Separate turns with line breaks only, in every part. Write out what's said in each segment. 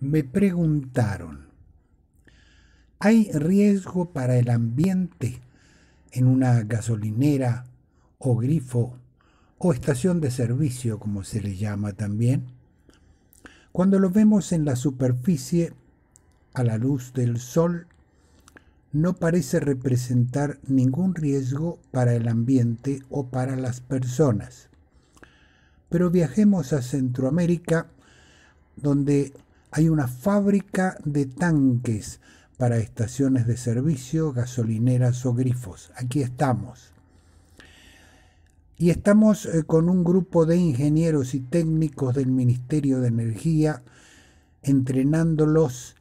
me preguntaron, ¿hay riesgo para el ambiente en una gasolinera o grifo o estación de servicio, como se le llama también? Cuando lo vemos en la superficie a la luz del sol, no parece representar ningún riesgo para el ambiente o para las personas. Pero viajemos a Centroamérica, donde hay una fábrica de tanques para estaciones de servicio, gasolineras o grifos. Aquí estamos. Y estamos eh, con un grupo de ingenieros y técnicos del Ministerio de Energía entrenándolos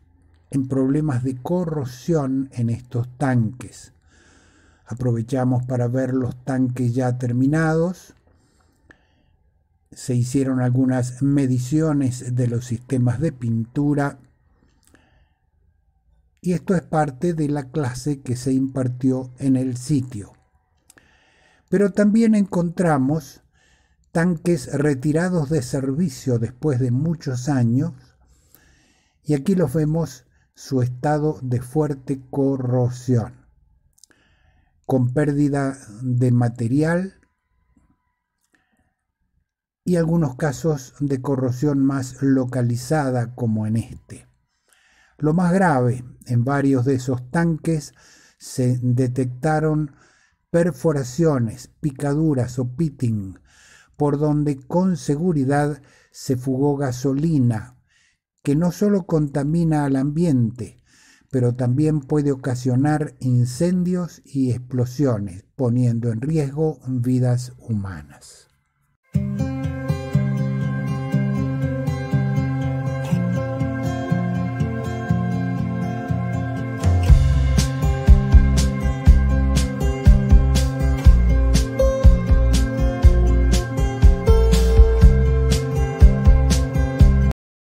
en problemas de corrosión en estos tanques. Aprovechamos para ver los tanques ya terminados se hicieron algunas mediciones de los sistemas de pintura y esto es parte de la clase que se impartió en el sitio. Pero también encontramos tanques retirados de servicio después de muchos años y aquí los vemos su estado de fuerte corrosión, con pérdida de material y algunos casos de corrosión más localizada como en este. Lo más grave, en varios de esos tanques se detectaron perforaciones, picaduras o pitting, por donde con seguridad se fugó gasolina, que no solo contamina al ambiente, pero también puede ocasionar incendios y explosiones, poniendo en riesgo vidas humanas.